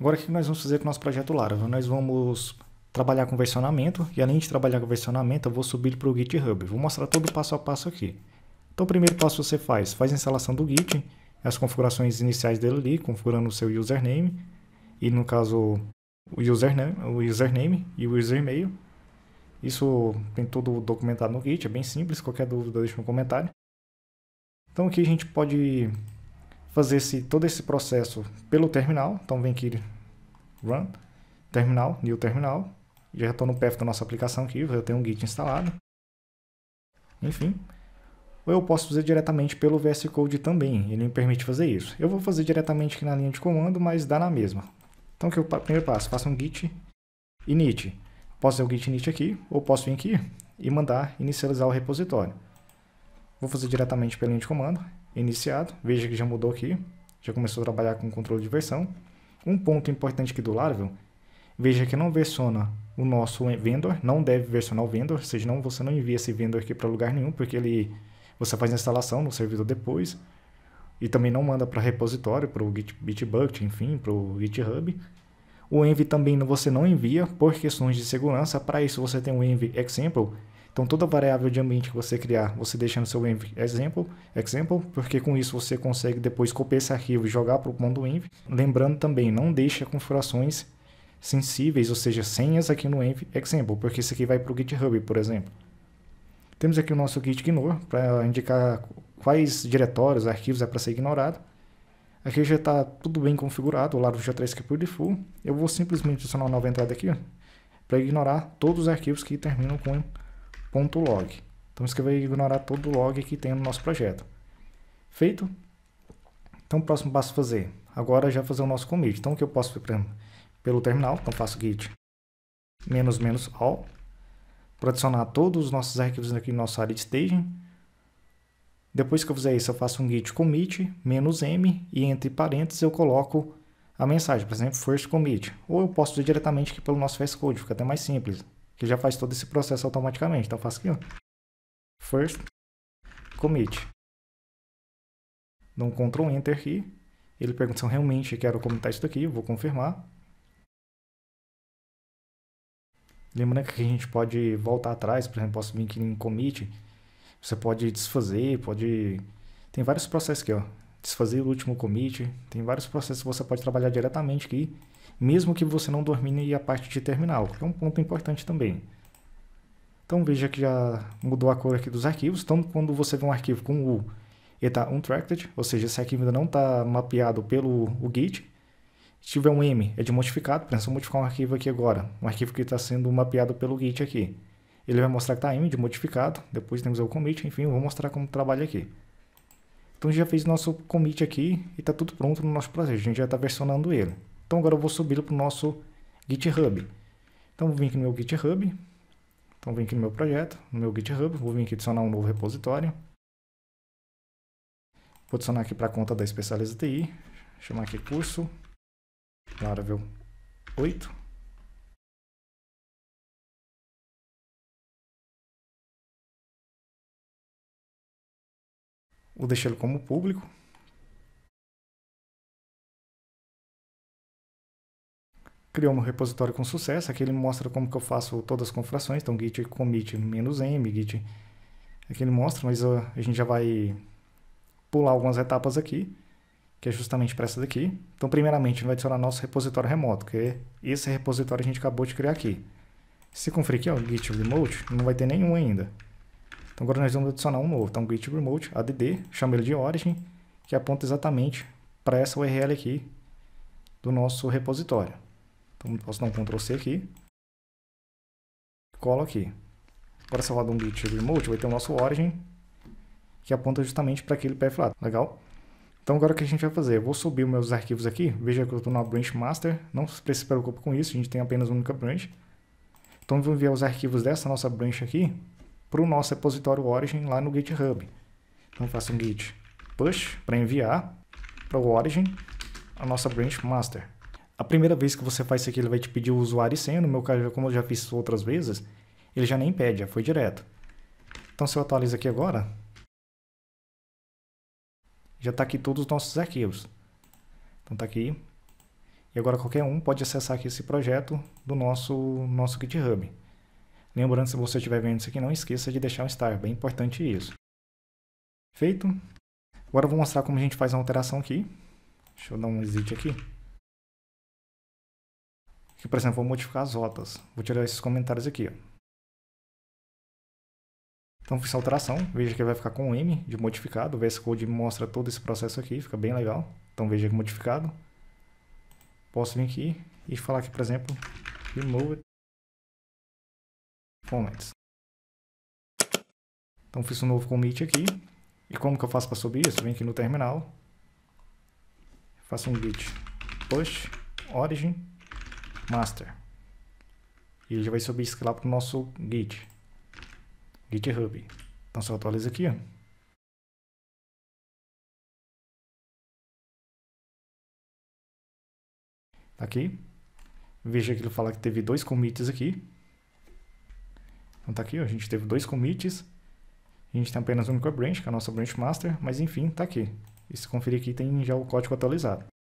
Agora, o que nós vamos fazer com o nosso projeto Laravel? Nós vamos trabalhar com versionamento, e além de trabalhar com versionamento, eu vou subir para o GitHub. Vou mostrar todo o passo a passo aqui. Então, o primeiro passo que você faz, faz a instalação do Git, as configurações iniciais dele ali, configurando o seu username, e no caso, o username, o username e o username. e-mail. Isso tem tudo documentado no Git, é bem simples, qualquer dúvida deixa um comentário. Então aqui a gente pode fazer esse, todo esse processo pelo terminal. Então vem aqui, run, terminal, new terminal. Já estou no path da nossa aplicação aqui, eu tenho um git instalado. Enfim, ou eu posso fazer diretamente pelo VS Code também, ele me permite fazer isso. Eu vou fazer diretamente aqui na linha de comando, mas dá na mesma. Então o que eu primeiro passo? Faço um git init. Posso fazer o git init aqui, ou posso vir aqui e mandar inicializar o repositório. Vou fazer diretamente pela linha de comando, iniciado. Veja que já mudou aqui, já começou a trabalhar com controle de versão. Um ponto importante aqui do Laravel, veja que não versiona o nosso vendor, não deve versionar o vendor, ou seja, não, você não envia esse vendor aqui para lugar nenhum, porque ele você faz a instalação no servidor depois, e também não manda para repositório, para o Git, Bitbucket, enfim, para o GitHub. O Env também você não envia por questões de segurança, para isso você tem o Env Example, então toda variável de ambiente que você criar, você deixa no seu env example, example, porque com isso você consegue depois copiar esse arquivo e jogar para o ponto env. Lembrando também, não deixe configurações sensíveis, ou seja, senhas aqui no env example, porque isso aqui vai para o GitHub, por exemplo. Temos aqui o nosso git ignore para indicar quais diretórios, arquivos é para ser ignorado. Aqui já está tudo bem configurado, o lado já traz tá que por default. Eu vou simplesmente adicionar uma nova entrada aqui para ignorar todos os arquivos que terminam com log. Então isso que vai ignorar todo o log que tem no nosso projeto. Feito? Então o próximo passo a fazer. Agora já fazer o nosso commit. Então o que eu posso, fazer exemplo, pelo terminal, então faço git menos menos all para adicionar todos os nossos arquivos aqui no nosso área de staging. Depois que eu fizer isso, eu faço um git commit menos m e entre parênteses eu coloco a mensagem, por exemplo, first commit. Ou eu posso fazer diretamente aqui pelo nosso VS Code, fica até mais simples que já faz todo esse processo automaticamente. Então eu faço aqui, ó. First commit. Dou um Ctrl Enter aqui. Ele pergunta se eu realmente quero comentar isso daqui. Eu vou confirmar. Lembrando que a gente pode voltar atrás, por exemplo, posso vir aqui em commit. Você pode desfazer, pode. Tem vários processos aqui, ó. Desfazer o último commit. Tem vários processos que você pode trabalhar diretamente aqui mesmo que você não domine a parte de terminal, que é um ponto importante também. Então veja que já mudou a cor aqui dos arquivos, então quando você vê um arquivo com U, ele está untracted, ou seja, esse arquivo ainda não está mapeado pelo o Git. Se tiver um M, é de modificado, pensa modificar um arquivo aqui agora, um arquivo que está sendo mapeado pelo Git aqui. Ele vai mostrar que está M de modificado, depois temos o commit, enfim, eu vou mostrar como trabalha aqui. Então já fez nosso commit aqui e está tudo pronto no nosso processo, a gente já está versionando ele. Então agora eu vou subi-lo para o nosso GitHub. Então vou vir aqui no meu GitHub. Então vim aqui no meu projeto, no meu GitHub, vou vir aqui adicionar um novo repositório. Vou adicionar aqui para a conta da Especializa TI, chamar aqui curso Laravel 8. Vou deixar ele como público. criou meu repositório com sucesso. Aqui ele mostra como que eu faço todas as configurações. Então, git commit "-m", git... Aqui ele mostra, mas ah, a gente já vai pular algumas etapas aqui, que é justamente para essa daqui. Então, primeiramente, a gente vai adicionar nosso repositório remoto, que é esse repositório que a gente acabou de criar aqui. Se conferir aqui, ó, git remote, não vai ter nenhum ainda. Então, agora nós vamos adicionar um novo. Então, git remote, add, chama ele de origin, que aponta exatamente para essa URL aqui do nosso repositório. Então posso dar um Ctrl C aqui. Colo aqui. Agora se eu rodar um git remote, vai ter o nosso origin, que aponta justamente para aquele pé lá. Legal? Então agora o que a gente vai fazer? Eu vou subir meus arquivos aqui, veja que eu estou na branch master, não se preocupe com isso, a gente tem apenas uma única branch. Então eu vou enviar os arquivos dessa nossa branch aqui para o nosso repositório origin lá no GitHub. Então faço um git push para enviar para o origin a nossa branch master a primeira vez que você faz isso aqui, ele vai te pedir o usuário e senha. No meu caso, como eu já fiz outras vezes, ele já nem pede, já foi direto. Então, se eu atualizo aqui agora, já está aqui todos os nossos arquivos. Então, está aqui. E agora qualquer um pode acessar aqui esse projeto do nosso, nosso GitHub. Lembrando, se você estiver vendo isso aqui, não esqueça de deixar um star, bem importante isso. Feito. Agora eu vou mostrar como a gente faz a alteração aqui. Deixa eu dar um exit aqui. Que, por exemplo, vou modificar as rotas. Vou tirar esses comentários aqui. Ó. Então fiz a alteração. Veja que vai ficar com M de modificado. O VS Code mostra todo esse processo aqui. Fica bem legal. Então veja que é modificado. Posso vir aqui e falar aqui, por exemplo, remove comments. Então fiz um novo commit aqui. E como que eu faço para subir isso? Vem aqui no terminal. Faço um git push origin master. E ele já vai subir lá para o nosso Git. GitHub. Então só atualiza aqui. Ó. Tá aqui. Veja que ele fala que teve dois commits aqui. Então tá aqui, ó, a gente teve dois commits. A gente tem apenas uma única branch, que é a nossa branch master, mas enfim, tá aqui. E se conferir aqui tem já o código atualizado.